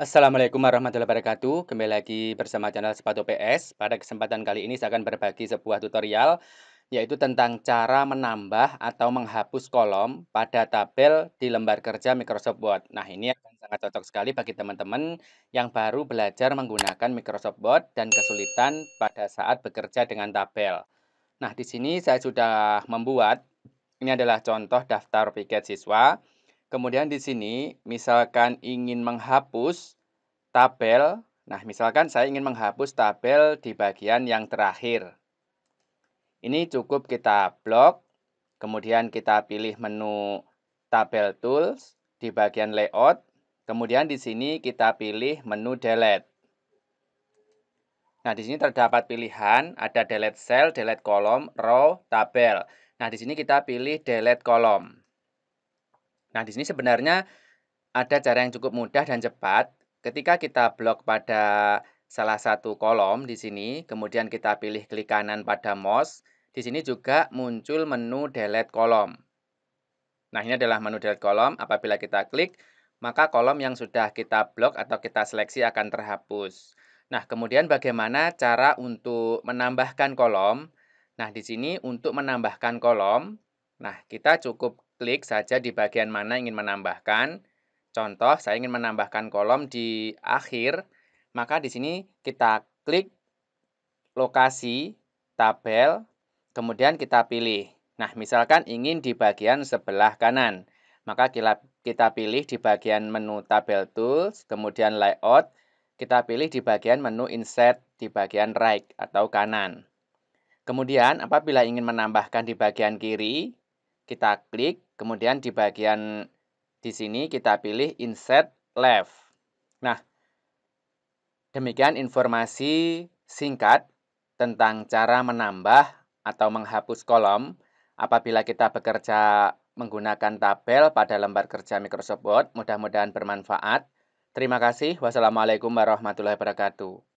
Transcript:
Assalamualaikum warahmatullahi wabarakatuh. Kembali lagi bersama channel Sepatu PS. Pada kesempatan kali ini saya akan berbagi sebuah tutorial yaitu tentang cara menambah atau menghapus kolom pada tabel di lembar kerja Microsoft Word. Nah, ini akan sangat cocok sekali bagi teman-teman yang baru belajar menggunakan Microsoft Word dan kesulitan pada saat bekerja dengan tabel. Nah, di sini saya sudah membuat ini adalah contoh daftar piket siswa Kemudian di sini, misalkan ingin menghapus tabel. Nah, misalkan saya ingin menghapus tabel di bagian yang terakhir. Ini cukup kita blok, kemudian kita pilih menu tabel tools di bagian layout. Kemudian di sini kita pilih menu delete. Nah, di sini terdapat pilihan, ada delete cell, delete kolom, row, tabel. Nah, di sini kita pilih delete Column. Nah, di sini sebenarnya ada cara yang cukup mudah dan cepat. Ketika kita blok pada salah satu kolom di sini, kemudian kita pilih klik kanan pada mouse, di sini juga muncul menu delete kolom. Nah, ini adalah menu delete kolom. Apabila kita klik, maka kolom yang sudah kita blok atau kita seleksi akan terhapus. Nah, kemudian bagaimana cara untuk menambahkan kolom? Nah, di sini untuk menambahkan kolom, nah kita cukup Klik saja di bagian mana ingin menambahkan. Contoh, saya ingin menambahkan kolom di akhir, maka di sini kita klik lokasi tabel, kemudian kita pilih. Nah, misalkan ingin di bagian sebelah kanan, maka kita pilih di bagian menu tabel tools, kemudian layout, kita pilih di bagian menu insert di bagian right atau kanan. Kemudian, apabila ingin menambahkan di bagian kiri, kita klik, kemudian di bagian di sini kita pilih insert left. Nah, demikian informasi singkat tentang cara menambah atau menghapus kolom apabila kita bekerja menggunakan tabel pada lembar kerja Microsoft Word. Mudah-mudahan bermanfaat. Terima kasih. Wassalamualaikum warahmatullahi wabarakatuh.